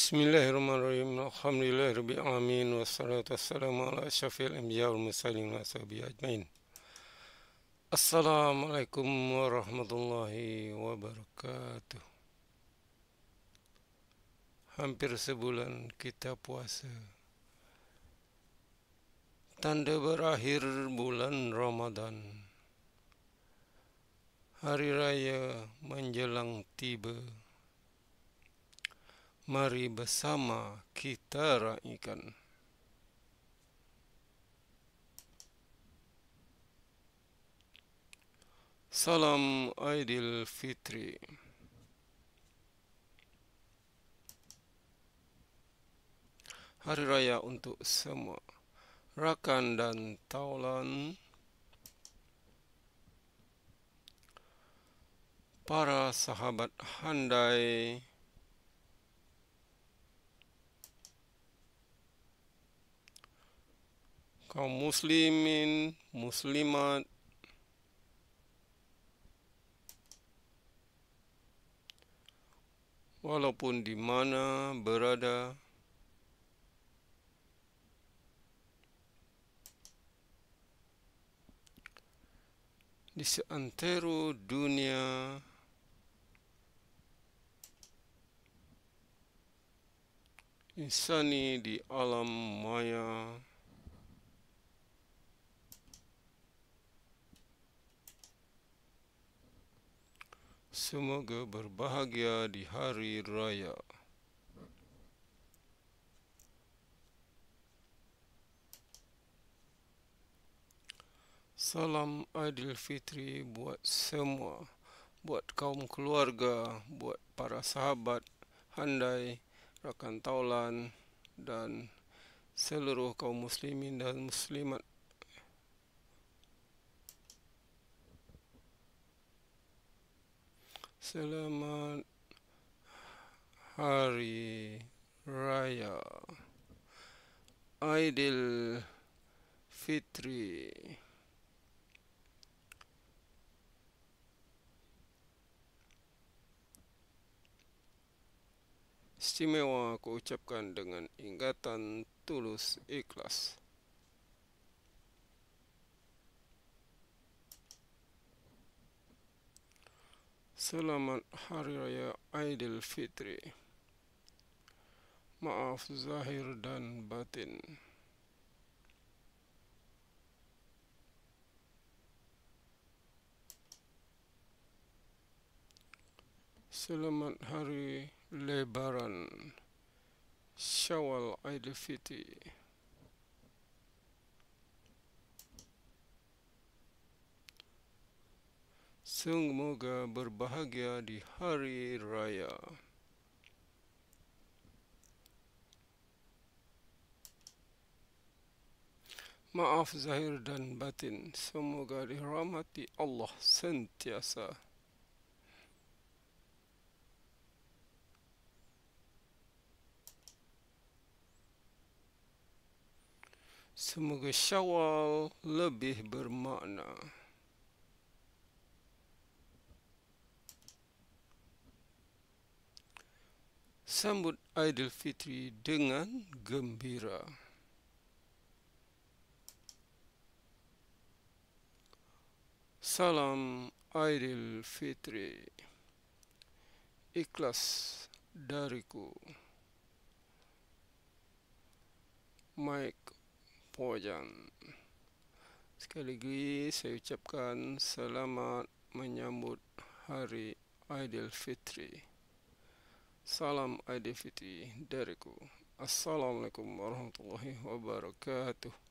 Bismillahirrahmanirrahim. Alhamdulillah rabbil alamin wassalatu wassalamu ala asyrafil anbiya wal mursalin wa ashabi ajmain. Assalamualaikum warahmatullahi wabarakatuh. Hampir sebulan kita puasa. Tanda berakhir bulan Ramadan. Hari raya menjelang tiba. Mari bersama kita raikan. Salam Aidil Fitri. Hari raya untuk semua rakan dan taulan. Para sahabat handai kaum muslimin, muslimat, walaupun di mana berada, di seantero dunia, insani di alam maya, Semoga berbahagia di hari raya. Salam Adil Fitri buat semua, buat kaum keluarga, buat para sahabat, handai, rakan taulan dan seluruh kaum muslimin dan muslimat Selamat Hari Raya Aidil Fitri Istimewa aku ucapkan dengan ingatan tulus ikhlas. Selamat Hari Raya Aidilfitri. Maaf zahir dan batin. Selamat Hari Lebaran. Syawal Aidilfitri. Semoga berbahagia di hari raya. Maaf zahir dan batin. Semoga dirahmati Allah sentiasa. Semoga syawal lebih bermakna. sambut Aidilfitri dengan gembira. Salam Aidilfitri. Ikhlas dariku. Mike Pojan. Sekali lagi saya ucapkan selamat menyambut hari Aidilfitri. Fitri. Salam Idul dariku. Assalamualaikum warahmatullahi wabarakatuh.